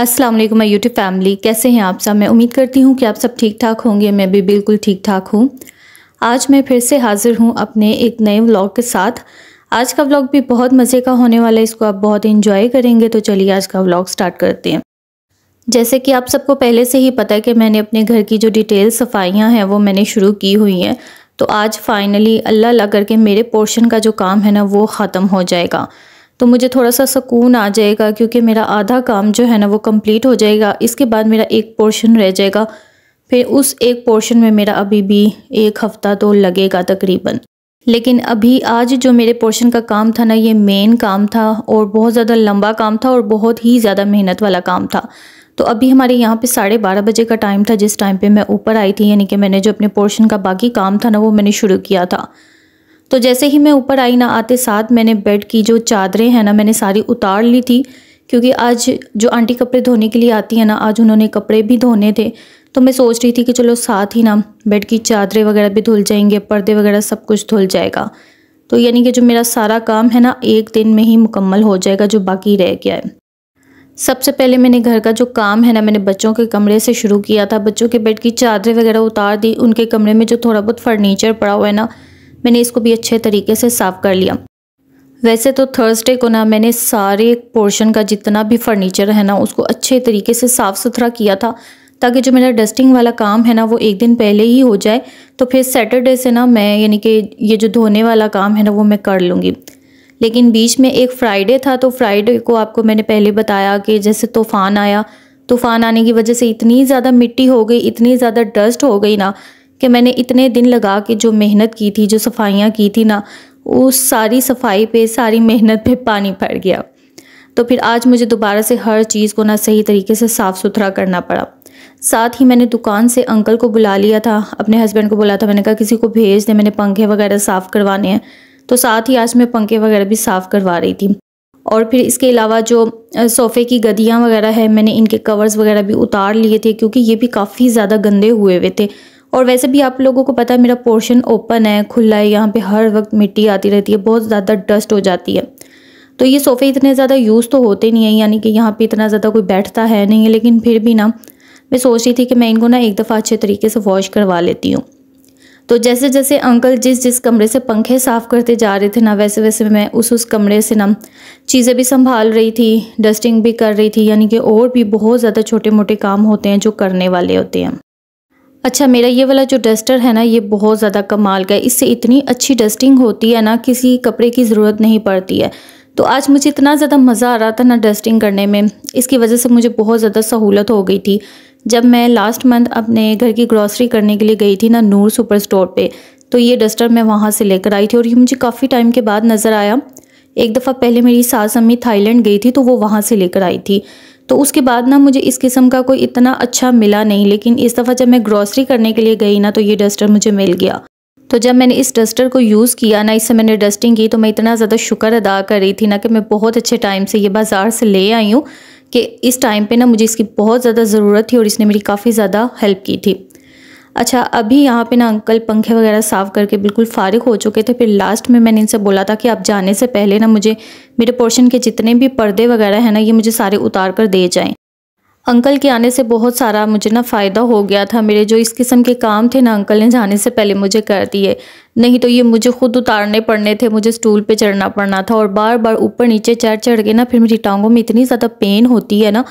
अस्सलाम वालेकुम my YouTube family कैसे हैं आप सब मैं उम्मीद करती हूँ कि आप सब ठीक ठाक होंगे मैं भी बिल्कुल ठीक ठाक हूँ आज मैं फिर से हाज़िर हूँ अपने एक नए व्लॉग के साथ आज का व्लॉग भी बहुत मज़े का होने वाला है इसको आप बहुत इन्जॉय करेंगे तो चलिए आज का व्लॉग स्टार्ट करते हैं जैसे कि आप सबको पहले से ही पता है कि मैंने अपने घर की जो डिटेल सफाइयाँ हैं वो मैंने शुरू की हुई हैं तो आज फाइनली अल्लाह अल्लाह करके मेरे पोर्शन का जो काम है ना वो ख़त्म हो जाएगा तो मुझे थोड़ा सा सुकून आ जाएगा क्योंकि मेरा आधा काम जो है ना वो कंप्लीट हो जाएगा इसके बाद मेरा एक पोर्शन रह जाएगा फिर उस एक पोर्शन में मेरा अभी भी एक हफ़्ता तो लगेगा तकरीबन लेकिन अभी आज जो मेरे पोर्शन का काम था ना ये मेन काम था और बहुत ज़्यादा लंबा काम था और बहुत ही ज़्यादा मेहनत वाला काम था तो अभी हमारे यहाँ पे साढ़े बारह बजे का टाइम था जिस टाइम पे मैं ऊपर आई थी यानी कि मैंने जो अपने पोर्शन का बाकी काम था ना वो मैंने शुरू किया था तो जैसे ही मैं ऊपर आई ना आते साथ मैंने बेड की जो चादरें हैं ना मैंने सारी उतार ली थी क्योंकि आज जो आंटी कपड़े धोने के लिए आती है ना आज उन्होंने कपड़े भी धोने थे तो मैं सोच रही थी कि चलो साथ ही ना बेड की चादरें वगैरह भी धुल जाएंगे पर्दे वगैरह सब कुछ धुल जाएगा तो यानी कि जो मेरा सारा काम है ना एक दिन में ही मुकम्मल हो जाएगा जो बाकी रह गया है सबसे पहले मैंने घर का जो काम है ना मैंने बच्चों के कमरे से शुरू किया था बच्चों के बेड की चादरें वगैरह उतार दी उनके कमरे में जो थोड़ा बहुत फर्नीचर पड़ा हुआ है ना मैंने इसको भी अच्छे तरीके से साफ़ कर लिया वैसे तो थर्सडे को ना मैंने सारे पोर्शन का जितना भी फर्नीचर है ना उसको अच्छे तरीके से साफ़ सुथरा किया था ताकि जो मेरा डस्टिंग वाला काम है ना वो एक दिन पहले ही हो जाए तो फिर सैटरडे से ना मैं यानी कि ये जो धोने वाला काम है ना वो मैं कर लूँगी लेकिन बीच में एक फ्राइडे था तो फ्राइडे को आपको मैंने पहले बताया कि जैसे तूफ़ान आया तूफ़ान आने की वजह से इतनी ज़्यादा मिट्टी हो गई इतनी ज़्यादा डस्ट हो गई ना कि मैंने इतने दिन लगा के जो मेहनत की थी जो सफाइयाँ की थी ना उस सारी सफाई पे सारी मेहनत पे पानी पड़ गया तो फिर आज मुझे दोबारा से हर चीज़ को ना सही तरीके से साफ़ सुथरा करना पड़ा साथ ही मैंने दुकान से अंकल को बुला लिया था अपने हस्बैंड को बोला था मैंने कहा किसी को भेज दें मैंने पंखे वगैरह साफ़ करवाने हैं तो साथ ही आज मैं पंखे वगैरह भी साफ़ करवा रही थी और फिर इसके अलावा जो सोफ़े की गदियाँ वगैरह है मैंने इनके कवर्स वगैरह भी उतार लिए थे क्योंकि ये भी काफ़ी ज़्यादा गंदे हुए हुए थे और वैसे भी आप लोगों को पता है मेरा पोर्शन ओपन है खुला है यहाँ पे हर वक्त मिट्टी आती रहती है बहुत ज़्यादा डस्ट हो जाती है तो ये सोफ़े इतने ज़्यादा यूज़ तो होते नहीं है यानी कि यहाँ पे इतना ज़्यादा कोई बैठता है नहीं है लेकिन फिर भी ना मैं सोच रही थी कि मैं इनको ना एक दफ़ा अच्छे तरीके से वॉश करवा लेती हूँ तो जैसे जैसे अंकल जिस जिस कमरे से पंखे साफ़ करते जा रहे थे ना वैसे वैसे मैं उस उस कमरे से ना चीज़ें भी संभाल रही थी डस्टिंग भी कर रही थी यानी कि और भी बहुत ज़्यादा छोटे मोटे काम होते हैं जो करने वाले होते हैं अच्छा मेरा ये वाला जो डस्टर है ना ये बहुत ज़्यादा कमाल का है इससे इतनी अच्छी डस्टिंग होती है ना किसी कपड़े की ज़रूरत नहीं पड़ती है तो आज मुझे इतना ज़्यादा मज़ा आ रहा था ना डस्टिंग करने में इसकी वजह से मुझे बहुत ज़्यादा सहूलत हो गई थी जब मैं लास्ट मंथ अपने घर की ग्रॉसरी करने के लिए गई थी ना नूर सुपर स्टोर पर तो ये डस्टर मैं वहाँ से लेकर आई थी और ये मुझे काफ़ी टाइम के बाद नज़र आया एक दफ़ा पहले मेरी सास अम्मी थाईलैंड गई थी तो वो वहाँ से लेकर आई थी तो उसके बाद ना मुझे इस किस्म का कोई इतना अच्छा मिला नहीं लेकिन इस दफ़ा जब मैं ग्रॉसरी करने के लिए गई ना तो ये डस्टर मुझे मिल गया तो जब मैंने इस डस्टर को यूज़ किया ना इससे मैंने डस्टिंग की तो मैं इतना ज़्यादा शुक्र अदा कर रही थी ना कि मैं बहुत अच्छे टाइम से ये बाज़ार से ले आई हूँ कि इस टाइम पे ना मुझे इसकी बहुत ज़्यादा ज़रूरत थी और इसने मेरी काफ़ी ज़्यादा हेल्प की थी अच्छा अभी यहाँ पे ना अंकल पंखे वगैरह साफ़ करके बिल्कुल फारिग हो चुके थे फिर लास्ट में मैंने इनसे बोला था कि आप जाने से पहले ना मुझे मेरे पोर्शन के जितने भी पर्दे वगैरह हैं ना ये मुझे सारे उतार कर दे जाएँ अंकल के आने से बहुत सारा मुझे ना फ़ायदा हो गया था मेरे जो इस किस्म के काम थे ना अंकल ने जाने से पहले मुझे कर दिए नहीं तो ये मुझे खुद उतारने पड़ने थे मुझे स्टूल पे चढ़ना पड़ना था और बार बार ऊपर नीचे चढ़ चढ़ के ना फिर मेरी टांगों में इतनी ज़्यादा पेन होती है ना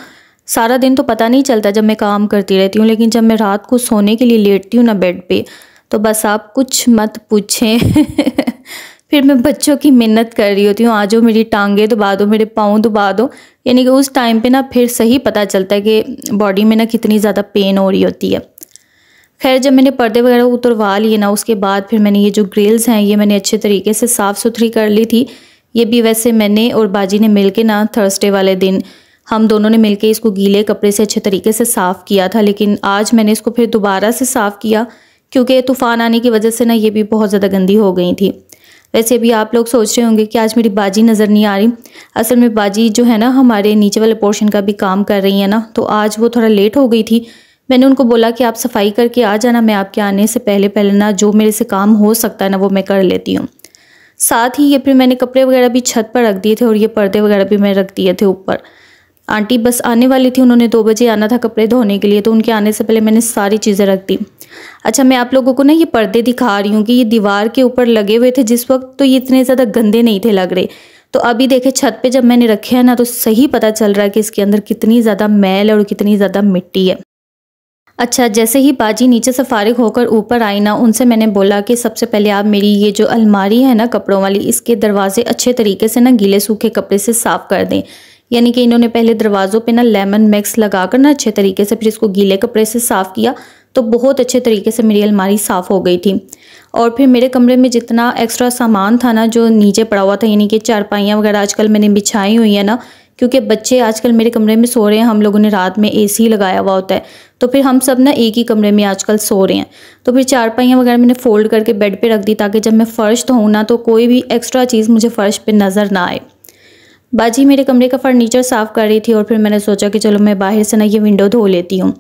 सारा दिन तो पता नहीं चलता जब मैं काम करती रहती हूँ लेकिन जब मैं रात को सोने के लिए लेटती हूँ ना बेड पे तो बस आप कुछ मत पूछें फिर मैं बच्चों की मिन्नत कर रही होती हूँ आज वो मेरी टांगे दबा दो मेरे पाँव दबा दो यानी कि उस टाइम पे ना फिर सही पता चलता है कि बॉडी में ना कितनी ज़्यादा पेन हो रही होती है खैर जब मैंने पर्दे वगैरह उतरवा लिए ना उसके बाद फिर मैंने ये जो ग्रिल्स हैं ये मैंने अच्छे तरीके से साफ़ सुथरी कर ली थी ये भी वैसे मैंने और बाजी ने मिल के ना थर्सडे वाले दिन हम दोनों ने मिलकर इसको गीले कपड़े से अच्छे तरीके से साफ़ किया था लेकिन आज मैंने इसको फिर दोबारा से साफ़ किया क्योंकि तूफ़ान आने की वजह से ना ये भी बहुत ज़्यादा गंदी हो गई थी वैसे भी आप लोग सोच रहे होंगे कि आज मेरी बाजी नज़र नहीं आ रही असल में बाजी जो है ना हमारे नीचे वाले पोर्शन का भी काम कर रही है ना तो आज वो थोड़ा लेट हो गई थी मैंने उनको बोला कि आप सफाई करके आ जाना मैं आपके आने से पहले पहले ना जो मेरे से काम हो सकता है ना वो मैं कर लेती हूँ साथ ही ये फिर मैंने कपड़े वगैरह भी छत पर रख दिए थे और ये पर्दे वगैरह भी मैं रख दिए थे ऊपर आंटी बस आने वाली थी उन्होंने दो बजे आना था कपड़े धोने के लिए तो उनके आने से पहले मैंने सारी चीज़ें रख दी अच्छा मैं आप लोगों को ना ये पर्दे दिखा रही हूँ कि ये दीवार के ऊपर लगे हुए थे जिस वक्त तो ये इतने ज़्यादा गंदे नहीं थे लग रहे तो अभी देखे छत पे जब मैंने रखे हैं ना तो सही पता चल रहा है कि इसके अंदर कितनी ज़्यादा मैल और कितनी ज़्यादा मिट्टी है अच्छा जैसे ही बाजी नीचे से फारिग होकर ऊपर आई ना उनसे मैंने बोला कि सबसे पहले आप मेरी ये जो अलमारी है ना कपड़ों वाली इसके दरवाजे अच्छे तरीके से ना गीले सूखे कपड़े से साफ़ कर दें यानी कि इन्होंने पहले दरवाज़ों पे ना लेमन मिक्स लगा कर ना अच्छे तरीके से फिर इसको गीले कपड़े से साफ़ किया तो बहुत अच्छे तरीके से मेरी अलमारी साफ़ हो गई थी और फिर मेरे कमरे में जितना एक्स्ट्रा सामान था ना जो नीचे पड़ा हुआ था यानी कि चारपाइयाँ वगैरह आजकल मैंने बिछाई हुई है ना क्योंकि बच्चे आजकल मेरे कमरे में सो रहे हैं हम लोगों ने रात में एसी लगाया हुआ होता है तो फिर हम सब ना एक ही कमरे में आजकल सो रहे हैं तो फिर चारपाइयाँ वगैरह मैंने फ़ोल्ड करके बेड पे रख दी ताकि जब मैं फ़र्श धोऊँ ना तो कोई भी एक्स्ट्रा चीज़ मुझे फ़र्श पे नज़र ना आए बाजी मेरे कमरे का फर्नीचर साफ़ कर रही थी और फिर मैंने सोचा कि चलो मैं बाहर से ना ये विंडो धो लेती हूँ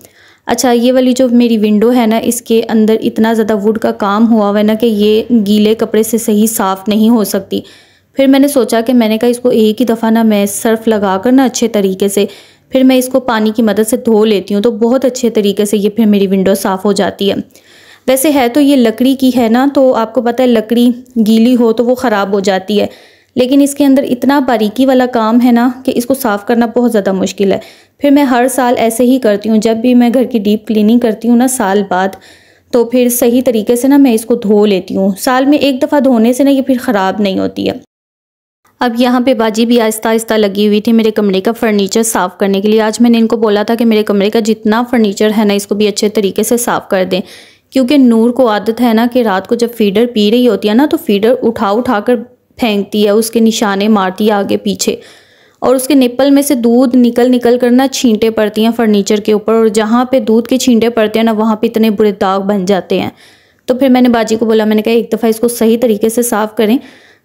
अच्छा ये वाली जो मेरी विंडो है ना इसके अंदर इतना ज़्यादा वुड का काम हुआ हुआ है ना कि ये गीले कपड़े से सही साफ़ नहीं हो सकती फिर मैंने सोचा कि मैंने कहा इसको एक ही दफ़ा ना मैं सर्फ़ लगा कर ना अच्छे तरीके से फिर मैं इसको पानी की मदद से धो लेती हूँ तो बहुत अच्छे तरीके से ये फिर मेरी विंडो साफ़ हो जाती है वैसे है तो ये लकड़ी की है ना तो आपको पता है लकड़ी गीली हो तो वो ख़राब हो जाती है लेकिन इसके अंदर इतना बारीकी वाला काम है ना कि इसको साफ़ करना बहुत ज़्यादा मुश्किल है फिर मैं हर साल ऐसे ही करती हूँ जब भी मैं घर की डीप क्लीनिंग करती हूँ ना साल बाद तो फिर सही तरीके से ना मैं इसको धो लेती हूँ साल में एक दफ़ा धोने से ना ये फिर ख़राब नहीं होती है अब यहाँ पे बाजी भी आहिस्ता आहिस्ता लगी हुई थी मेरे कमरे का फर्नीचर साफ़ करने के लिए आज मैंने इनको बोला था कि मेरे कमरे का जितना फर्नीचर है ना इसको भी अच्छे तरीके से साफ़ कर दें क्योंकि नूर को आदत है ना कि रात को जब फीडर पी रही होती है ना तो फीडर उठा उठा कर फेंकती है उसके निशाने मारती है आगे पीछे और उसके निप्पल में से दूध निकल निकल कर ना छींटे पड़ती हैं फर्नीचर के ऊपर और जहाँ पे दूध के छींटे पड़ते हैं ना वहाँ पे इतने बुरे दाग बन जाते हैं तो फिर मैंने बाजी को बोला मैंने कहा एक दफ़ा इसको सही तरीके से साफ़ करें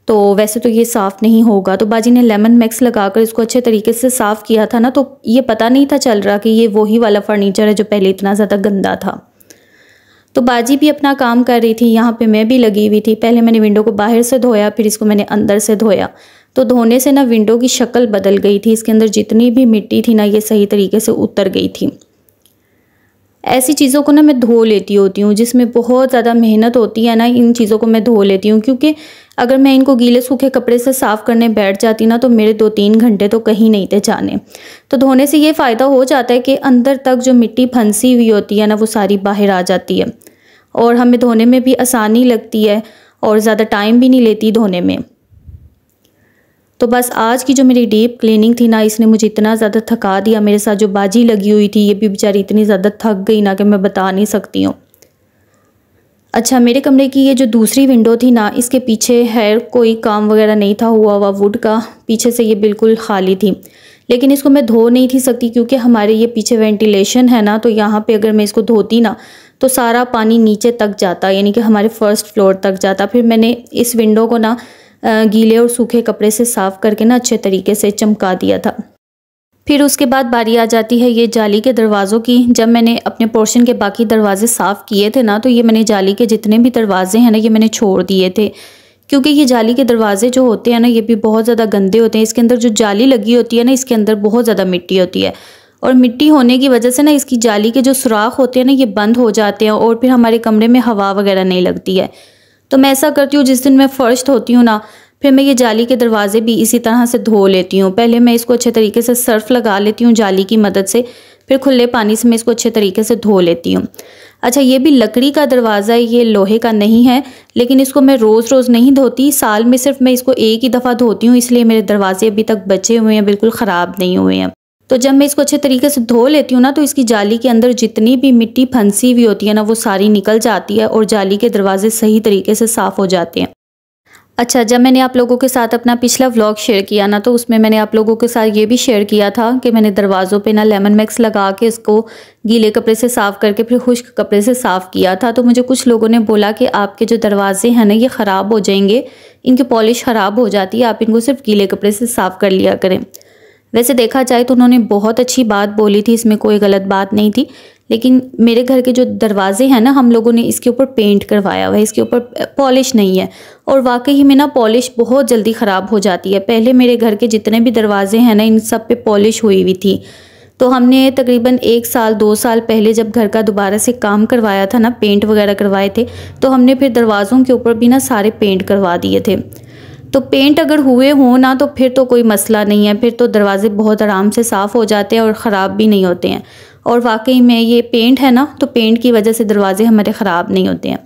तो वैसे तो ये साफ़ नहीं होगा तो बाजी ने लेमन मैक्स लगाकर इसको अच्छे तरीके से साफ़ किया था ना तो ये पता नहीं था चल रहा कि ये वही वाला फर्नीचर है जो पहले इतना ज़्यादा गंदा था तो बाजी भी अपना काम कर रही थी यहाँ पे मैं भी लगी हुई थी पहले मैंने विंडो को बाहर से धोया फिर इसको मैंने अंदर से धोया तो धोने से ना विंडो की शक्ल बदल गई थी इसके अंदर जितनी भी मिट्टी थी ना ये सही तरीके से उतर गई थी ऐसी चीज़ों को ना मैं धो लेती होती हूँ जिसमें बहुत ज़्यादा मेहनत होती है ना इन चीज़ों को मैं धो लेती हूँ क्योंकि अगर मैं इनको गीले सूखे कपड़े से साफ़ करने बैठ जाती ना तो मेरे दो तीन घंटे तो कहीं नहीं थे जाने तो धोने से ये फ़ायदा हो जाता है कि अंदर तक जो मिट्टी फंसी हुई होती है ना वो सारी बाहर आ जाती है और हमें धोने में भी आसानी लगती है और ज़्यादा टाइम भी नहीं लेती धोने में तो बस आज की जो मेरी डीप क्लीनिंग थी ना इसने मुझे इतना ज़्यादा थका दिया मेरे साथ जो बाजी लगी हुई थी ये भी बेचारी इतनी ज़्यादा थक गई ना कि मैं बता नहीं सकती हूँ अच्छा मेरे कमरे की ये जो दूसरी विंडो थी ना इसके पीछे है कोई काम वगैरह नहीं था हुआ हुआ वुड का पीछे से ये बिल्कुल खाली थी लेकिन इसको मैं धो नहीं थी सकती क्योंकि हमारे ये पीछे वेंटिलेशन है ना तो यहाँ पे अगर मैं इसको धोती ना तो सारा पानी नीचे तक जाता यानी कि हमारे फर्स्ट फ्लोर तक जाता फिर मैंने इस विंडो को ना गीले और सूखे कपड़े से साफ़ करके ना अच्छे तरीके से चमका दिया था फिर उसके बाद बारी आ जाती है ये जाली के दरवाज़ों की जब मैंने अपने पोर्शन के बाकी दरवाजे साफ़ किए थे ना तो ये मैंने जाली के जितने भी दरवाजे हैं ना ये मैंने छोड़ दिए थे क्योंकि ये जाली के दरवाजे जो होते हैं ना ये भी बहुत ज़्यादा गंदे होते हैं इसके अंदर जो जाली लगी होती है ना इसके अंदर बहुत ज़्यादा मिट्टी होती है और मिट्टी होने की वजह से ना इसकी जाली के जो सुराख होते हैं ना ये बंद हो जाते हैं और फिर हमारे कमरे में हवा वगैरह नहीं लगती है तो मैं ऐसा करती हूँ जिस दिन मैं फर्स्ट होती हूँ ना फिर मैं ये जाली के दरवाज़े भी इसी तरह से धो लेती हूँ पहले मैं इसको अच्छे तरीके से सर्फ लगा लेती हूँ जाली की मदद से फिर खुले पानी से मैं इसको अच्छे तरीके से धो लेती हूँ अच्छा ये भी लकड़ी का दरवाज़ा है ये लोहे का नहीं है लेकिन इसको मैं रोज़ रोज़ नहीं धोती साल में सिर्फ मैं इसको एक ही दफ़ा धोती हूँ इसलिए मेरे दरवाजे अभी तक बचे हुए हैं बिल्कुल ख़राब नहीं हुए हैं तो जब मैं इसको अच्छे तरीके से धो लेती हूँ ना तो इसकी जाली के अंदर जितनी भी मिट्टी फंसी हुई होती है ना वो सारी निकल जाती है और जाली के दरवाजे सही तरीके से साफ़ हो जाते हैं अच्छा जब मैंने आप लोगों के साथ अपना पिछला व्लॉग शेयर किया ना तो उसमें मैंने आप लोगों के साथ ये भी शेयर किया था कि मैंने दरवाज़ों पे ना लेमन मैक्स लगा के इसको गीले कपड़े से साफ़ करके फिर खुश्क कपड़े से साफ़ किया था तो मुझे कुछ लोगों ने बोला कि आपके जो दरवाज़े हैं ना ये ख़राब हो जाएंगे इनकी पॉलिश ख़राब हो जाती है आप इनको सिर्फ गीले कपड़े से साफ़ कर लिया करें वैसे देखा जाए तो उन्होंने बहुत अच्छी बात बोली थी इसमें कोई गलत बात नहीं थी लेकिन मेरे घर के जो दरवाजे हैं ना हम लोगों ने इसके ऊपर पेंट करवाया हुआ है इसके ऊपर पॉलिश नहीं है और वाकई में ना पॉलिश बहुत जल्दी ख़राब हो जाती है पहले मेरे घर के जितने भी दरवाजे हैं ना इन सब पे पॉलिश हुई हुई थी तो हमने तकरीबन एक साल दो साल पहले जब घर का दोबारा से काम करवाया था ना पेंट वगैरह करवाए थे तो हमने फिर दरवाज़ों के ऊपर भी ना सारे पेंट करवा दिए थे तो पेंट अगर हुए हों ना तो फिर तो कोई मसला नहीं है फिर तो दरवाज़े बहुत आराम से साफ़ हो जाते हैं और ख़राब भी नहीं होते हैं और वाकई में ये पेंट है ना तो पेंट की वजह से दरवाज़े हमारे ख़राब नहीं होते हैं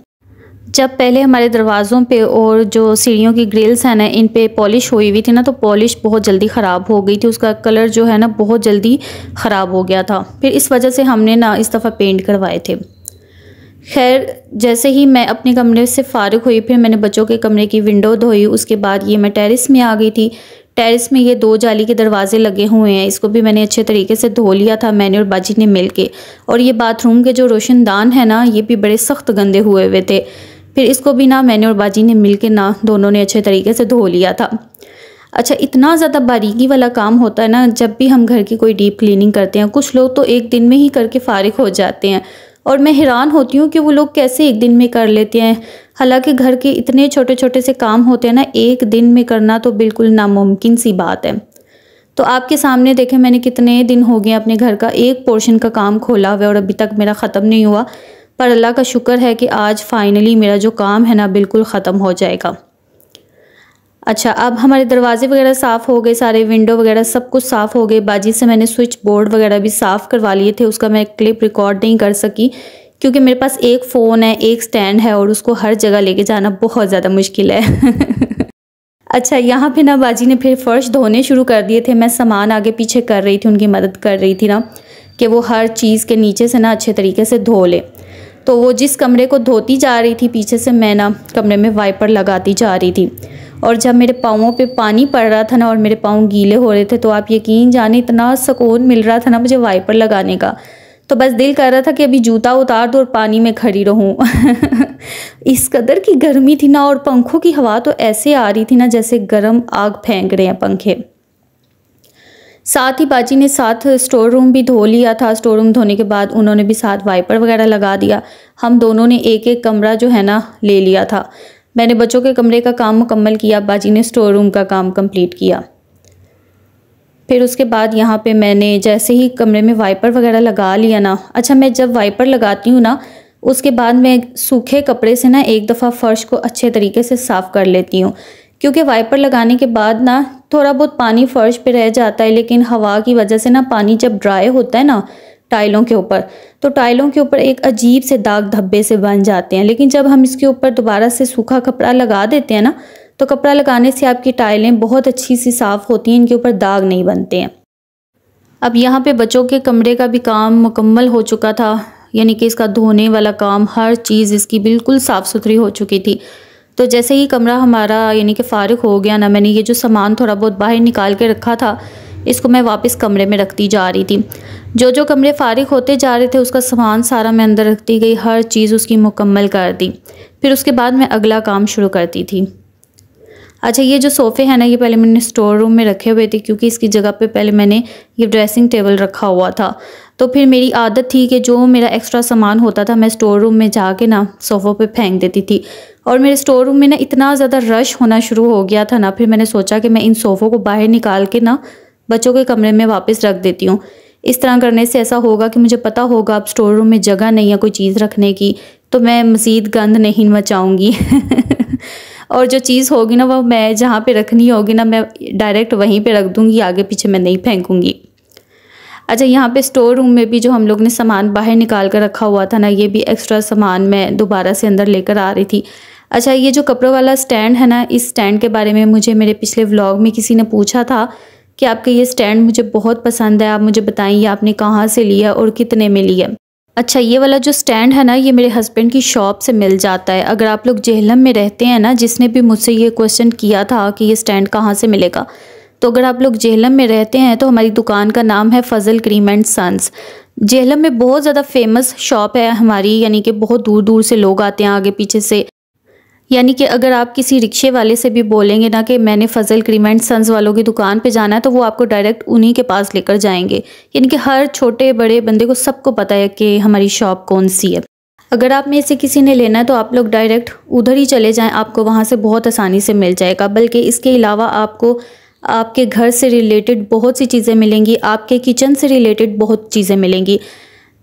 जब पहले हमारे दरवाज़ों पे और जो सीढ़ियों की ग्रिल्स हैं ना इन पे पॉलिश हुई हुई थी ना तो पॉलिश बहुत जल्दी ख़राब हो गई थी उसका कलर जो है ना बहुत जल्दी ख़राब हो गया था फिर इस वजह से हमने ना इस दफ़ा पेंट करवाए थे खैर जैसे ही मैं अपने कमरे से फारग हुई फिर मैंने बच्चों के कमरे की विंडो धोई उसके बाद ये मैं टेरिस में आ गई थी टेरिस में ये दो जाली के दरवाजे लगे हुए हैं इसको भी मैंने अच्छे तरीके से धो लिया था मैंने और बाजी ने मिल के और ये बाथरूम के जो रोशनदान है ना ये भी बड़े सख्त गंदे हुए हुए थे फिर इसको भी ना मैंने और बाजी ने मिल के ना दोनों ने अच्छे तरीके से धो लिया था अच्छा इतना ज़्यादा बारीकी वाला काम होता है ना जब भी हम घर की कोई डीप क्लीनिंग करते हैं कुछ लोग तो एक दिन में ही करके फारिग हो जाते हैं और मैं हैरान होती हूँ कि वो लोग कैसे एक दिन में कर लेते हैं हालांकि घर के इतने छोटे छोटे से काम होते हैं ना एक दिन में करना तो बिल्कुल नामुमकिन सी बात है तो आपके सामने देखें मैंने कितने दिन हो गए अपने घर का एक पोर्शन का काम खोला हुआ और अभी तक मेरा ख़त्म नहीं हुआ पर अल्लाह का शुक्र है कि आज फ़ाइनली मेरा जो काम है ना बिल्कुल ख़त्म हो जाएगा अच्छा अब हमारे दरवाजे वगैरह साफ़ हो गए सारे विंडो वगैरह सब कुछ साफ़ हो गए बाजी से मैंने स्विच बोर्ड वगैरह भी साफ़ करवा लिए थे उसका मैं क्लिप रिकॉर्ड नहीं कर सकी क्योंकि मेरे पास एक फ़ोन है एक स्टैंड है और उसको हर जगह लेके जाना बहुत ज़्यादा मुश्किल है अच्छा यहाँ पे ना बाजी ने फिर फ़र्श धोने शुरू कर दिए थे मैं सामान आगे पीछे कर रही थी उनकी मदद कर रही थी ना कि वो हर चीज़ के नीचे से ना अच्छे तरीके से धो ले तो वो जिस कमरे को धोती जा रही थी पीछे से मैं ना कमरे में वाइपर लगाती जा रही थी और जब मेरे पाँवों पे पानी पड़ रहा था ना और मेरे पाँव गीले हो रहे थे तो आप यकीन जाने इतना सुकून मिल रहा था ना मुझे वाइपर लगाने का तो बस दिल कर रहा था कि अभी जूता उतार दो और पानी में खड़ी रहूं इस कदर की गर्मी थी ना और पंखों की हवा तो ऐसे आ रही थी ना जैसे गर्म आग फेंक रहे हैं पंखे साथ ही बाजी ने साथ स्टोर रूम भी धो लिया था स्टोर रूम धोने के बाद उन्होंने भी साथ वाइपर वगैरह लगा दिया हम दोनों ने एक एक कमरा जो है ना ले लिया था मैंने बच्चों के कमरे का काम मुकम्मल किया बाजी ने स्टोर रूम का काम कंप्लीट किया फिर उसके बाद यहाँ पे मैंने जैसे ही कमरे में वाइपर वगैरह लगा लिया ना अच्छा मैं जब वाइपर लगाती हूँ ना उसके बाद मैं सूखे कपड़े से ना एक दफ़ा फ़र्श को अच्छे तरीके से साफ़ कर लेती हूँ क्योंकि वाइपर लगाने के बाद ना थोड़ा बहुत पानी फ़र्श पे रह जाता है लेकिन हवा की वजह से ना पानी जब ड्राई होता है ना टाइलों के ऊपर तो टाइलों के ऊपर एक अजीब से दाग धब्बे से बन जाते हैं लेकिन जब हम इसके ऊपर दोबारा से सूखा कपड़ा लगा देते हैं ना तो कपड़ा लगाने से आपकी टाइलें बहुत अच्छी सी साफ़ होती हैं इनके ऊपर दाग नहीं बनते हैं अब यहाँ पे बच्चों के कमरे का भी काम मुकम्मल हो चुका था यानी कि इसका धोने वाला काम हर चीज़ इसकी बिल्कुल साफ़ सुथरी हो चुकी थी तो जैसे ही कमरा हमारा यानी कि फ़ारग हो गया ना मैंने ये जो सामान थोड़ा बहुत बाहर निकाल के रखा था इसको मैं वापस कमरे में रखती जा रही थी जो जो कमरे फारिग होते जा रहे थे उसका सामान सारा मैं अंदर रखती गई हर चीज़ उसकी मुकम्मल कर दी फिर उसके बाद मैं अगला काम शुरू करती थी अच्छा ये जो सोफ़े हैं ना ये पहले मैंने स्टोर रूम में रखे हुए थे क्योंकि इसकी जगह पे पहले मैंने ये ड्रेसिंग टेबल रखा हुआ था तो फिर मेरी आदत थी कि जो मेरा एक्स्ट्रा सामान होता था मैं स्टोर रूम में जाके ना सोफ़ों पे फेंक देती थी और मेरे स्टोर रूम में ना इतना ज़्यादा रश होना शुरू हो गया था ना फिर मैंने सोचा कि मैं इन सोफ़ों को बाहर निकाल के ना बच्चों के कमरे में वापस रख देती हूँ इस तरह करने से ऐसा होगा कि मुझे पता होगा अब स्टोर रूम में जगह नहीं है कोई चीज़ रखने की तो मैं मज़ीद गंद नहीं मचाऊँगी और जो चीज़ होगी ना वो मैं जहाँ पे रखनी होगी ना मैं डायरेक्ट वहीं पे रख दूँगी आगे पीछे मैं नहीं फेंकूँगी अच्छा यहाँ पे स्टोर रूम में भी जो हम लोग ने सामान बाहर निकाल कर रखा हुआ था ना ये भी एक्स्ट्रा सामान मैं दोबारा से अंदर लेकर आ रही थी अच्छा ये जो कपड़ों वाला स्टैंड है ना इस स्टैंड के बारे में मुझे मेरे पिछले व्लॉग में किसी ने पूछा था कि आपका ये स्टैंड मुझे बहुत पसंद है आप मुझे बताएं ये आपने कहाँ से लिया और कितने में लिया अच्छा ये वाला जो स्टैंड है ना ये मेरे हस्बैंड की शॉप से मिल जाता है अगर आप लोग जेहलम में रहते हैं ना जिसने भी मुझसे ये क्वेश्चन किया था कि ये स्टैंड कहाँ से मिलेगा तो अगर आप लोग जेहलम में रहते हैं तो हमारी दुकान का नाम है Fazal cream and sons Jhelum में बहुत ज़्यादा फेमस शॉप है हमारी यानी कि बहुत दूर दूर से लोग आते हैं आगे पीछे से यानी कि अगर आप किसी रिक्शे वाले से भी बोलेंगे ना कि मैंने फजल क्रीमेंट सन्स वालों की दुकान पे जाना है तो वो आपको डायरेक्ट उन्हीं के पास लेकर जाएंगे यानी कि हर छोटे बड़े बंदे को सबको पता है कि हमारी शॉप कौन सी है अगर आप में से किसी ने लेना है तो आप लोग डायरेक्ट उधर ही चले जाएँ आपको वहाँ से बहुत आसानी से मिल जाएगा बल्कि इसके अलावा आपको आपके घर से रिलेटेड बहुत सी चीज़ें मिलेंगी आपके किचन से रिलेटेड बहुत चीज़ें मिलेंगी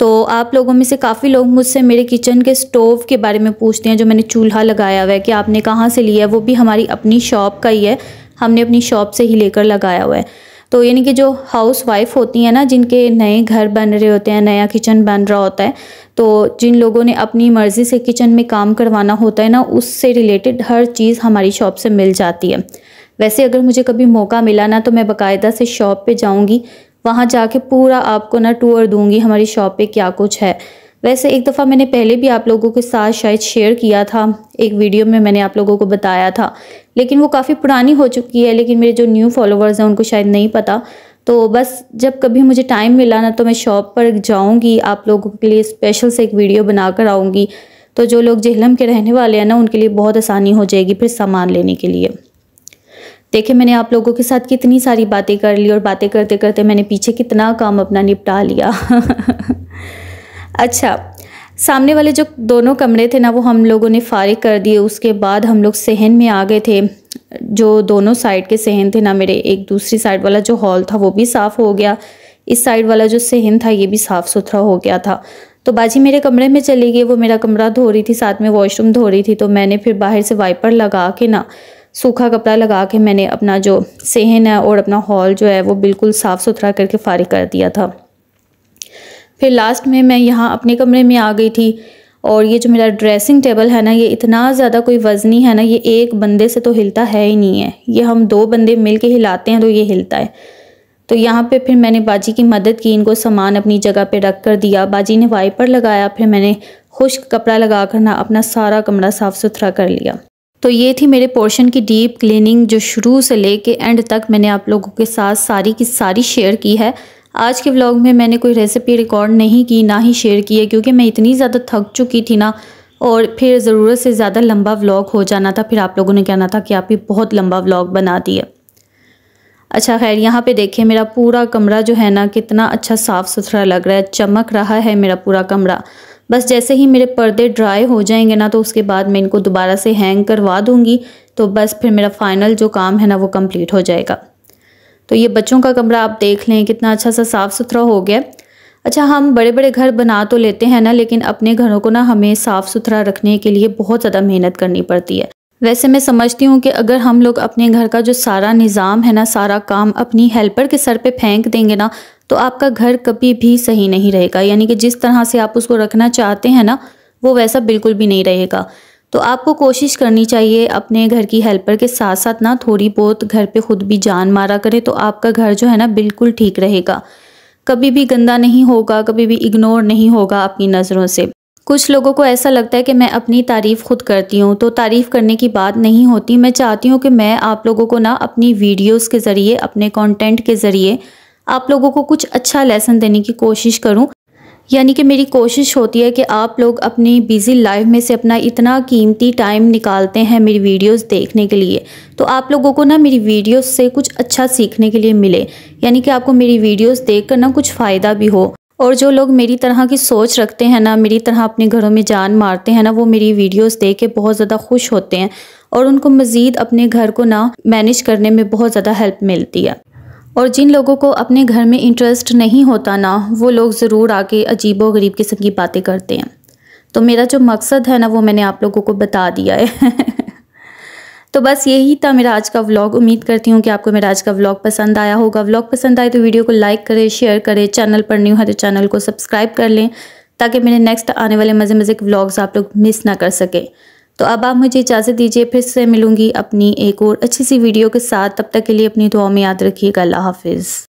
तो आप लोगों में से काफ़ी लोग मुझसे मेरे किचन के स्टोव के बारे में पूछते हैं जो मैंने चूल्हा लगाया हुआ है कि आपने कहाँ से लिया है वो भी हमारी अपनी शॉप का ही है हमने अपनी शॉप से ही लेकर लगाया हुआ है तो यानी कि जो हाउस वाइफ होती हैं ना जिनके नए घर बन रहे होते हैं नया किचन बन रहा होता है तो जिन लोगों ने अपनी मर्ज़ी से किचन में काम करवाना होता है ना उससे रिलेटेड हर चीज़ हमारी शॉप से मिल जाती है वैसे अगर मुझे कभी मौका मिला ना तो मैं बाकायदा से शॉप पे जाऊंगी वहाँ जाके पूरा आपको ना टूर दूंगी हमारी शॉप पे क्या कुछ है वैसे एक दफ़ा मैंने पहले भी आप लोगों के साथ शायद शेयर किया था एक वीडियो में मैंने आप लोगों को बताया था लेकिन वो काफ़ी पुरानी हो चुकी है लेकिन मेरे जो न्यू फॉलोवर्स हैं उनको शायद नहीं पता तो बस जब कभी मुझे टाइम मिला ना तो मैं शॉप पर जाऊंगी आप लोगों के लिए स्पेशल से एक वीडियो बना कर आऊँगी तो जो लोग जहलम के रहने वाले हैं ना उनके लिए बहुत आसानी हो जाएगी फिर सामान लेने के लिए देखिए मैंने आप लोगों के साथ कितनी सारी बातें कर ली और बातें करते करते मैंने पीछे कितना काम अपना निपटा लिया अच्छा सामने वाले जो दोनों कमरे थे ना वो हम लोगों ने फारिग कर दिए उसके बाद हम लोग सहन में आ गए थे जो दोनों साइड के सहन थे ना मेरे एक दूसरी साइड वाला जो हॉल था वो भी साफ़ हो गया इस साइड वाला जो सहन था ये भी साफ़ सुथरा हो गया था तो बाजी मेरे कमरे में चली गई वो मेरा कमरा धो रही थी साथ में वॉशरूम धो रही थी तो मैंने फिर बाहर से वाइपर लगा के ना सूखा कपड़ा लगा के मैंने अपना जो सहन है और अपना हॉल जो है वो बिल्कुल साफ़ सुथरा करके फारिग कर दिया था फिर लास्ट में मैं यहाँ अपने कमरे में आ गई थी और ये जो मेरा ड्रेसिंग टेबल है ना ये इतना ज़्यादा कोई वज़नी है ना ये एक बंदे से तो हिलता है ही नहीं है ये हम दो बंदे मिल के हिलाते हैं तो ये हिलता है तो यहाँ पे फिर मैंने बाजी की मदद की इनको सामान अपनी जगह पे रख कर दिया बाजी ने वाइपर लगाया फिर मैंने खुश्क कपड़ा लगा कर ना अपना सारा कमरा साफ़ सुथरा कर लिया तो ये थी मेरे पोर्शन की डीप क्लीनिंग जो शुरू से लेके एंड तक मैंने आप लोगों के साथ सारी की सारी शेयर की है आज के व्लॉग में मैंने कोई रेसिपी रिकॉर्ड नहीं की ना ही शेयर की है क्योंकि मैं इतनी ज़्यादा थक चुकी थी ना और फिर ज़रूरत से ज़्यादा लंबा व्लॉग हो जाना था फिर आप लोगों ने कहना था कि आप ये बहुत लंबा व्लॉग बना दिया अच्छा खैर यहाँ पे देखिए मेरा पूरा कमरा जो है ना कितना अच्छा साफ़ सुथरा लग रहा है चमक रहा है मेरा पूरा कमरा बस जैसे ही मेरे पर्दे ड्राई हो जाएंगे ना तो उसके बाद मैं इनको दोबारा से हैंग करवा दूँगी तो बस फिर मेरा फाइनल जो काम है ना वो कम्प्लीट हो जाएगा तो ये बच्चों का कमरा आप देख लें कितना अच्छा सा साफ़ सुथरा हो गया अच्छा हम बड़े बड़े घर बना तो लेते हैं ना लेकिन अपने घरों को ना हमें साफ़ सुथरा रखने के लिए बहुत ज़्यादा मेहनत करनी पड़ती है वैसे मैं समझती हूँ कि अगर हम लोग अपने घर का जो सारा निज़ाम है ना सारा काम अपनी हेल्पर के सर पे फेंक देंगे ना तो आपका घर कभी भी सही नहीं रहेगा यानी कि जिस तरह से आप उसको रखना चाहते हैं ना वो वैसा बिल्कुल भी नहीं रहेगा तो आपको कोशिश करनी चाहिए अपने घर की हेल्पर के साथ साथ ना थोड़ी बहुत घर पर खुद भी जान मारा करें तो आपका घर जो है ना बिल्कुल ठीक रहेगा कभी भी गंदा नहीं होगा कभी भी इग्नोर नहीं होगा आपकी नज़रों से कुछ लोगों को ऐसा लगता है कि मैं अपनी तारीफ़ खुद करती हूँ तो तारीफ़ करने की बात नहीं होती मैं चाहती हूँ कि मैं आप लोगों को ना अपनी वीडियोस के ज़रिए अपने कंटेंट के ज़रिए आप लोगों को कुछ अच्छा लेसन देने की कोशिश करूँ यानी कि मेरी कोशिश होती है कि आप लोग अपनी बिज़ी लाइफ में से अपना इतना कीमती टाइम निकालते हैं मेरी वीडियोस देखने के लिए तो आप लोगों को ना मेरी वीडियोस से कुछ अच्छा सीखने के लिए मिले यानी कि आपको मेरी वीडियोस देखकर ना कुछ फ़ायदा भी हो और जो लोग मेरी तरह की सोच रखते हैं ना मेरी तरह अपने घरों में जान मारते हैं ना वो मेरी वीडियोस देख के बहुत ज़्यादा खुश होते हैं और उनको मज़ीद अपने घर को ना मैनेज करने में बहुत ज़्यादा हेल्प मिलती है और जिन लोगों को अपने घर में इंटरेस्ट नहीं होता ना वो लोग ज़रूर आके अजीब व गरीब किस्म की बातें करते हैं तो मेरा जो मकसद है ना वो मैंने आप लोगों को बता दिया है तो बस यही था मेरा आज का व्लॉग उम्मीद करती हूँ कि आपको मेरा आज का व्लॉग पसंद आया होगा व्लॉग पसंद आए तो वीडियो को लाइक करें शेयर करें चैनल पर न्यू है तो चैनल को सब्सक्राइब कर लें ताकि मेरे नेक्स्ट आने वाले मज़े मज़े के व्लॉग्स आप लोग मिस ना कर सकें तो अब आप मुझे इजाज़त दीजिए फिर से मिलूंगी अपनी एक और अच्छी सी वीडियो के साथ तब तक के लिए अपनी दुआ में याद रखिएगा अल्लाह हाफिज़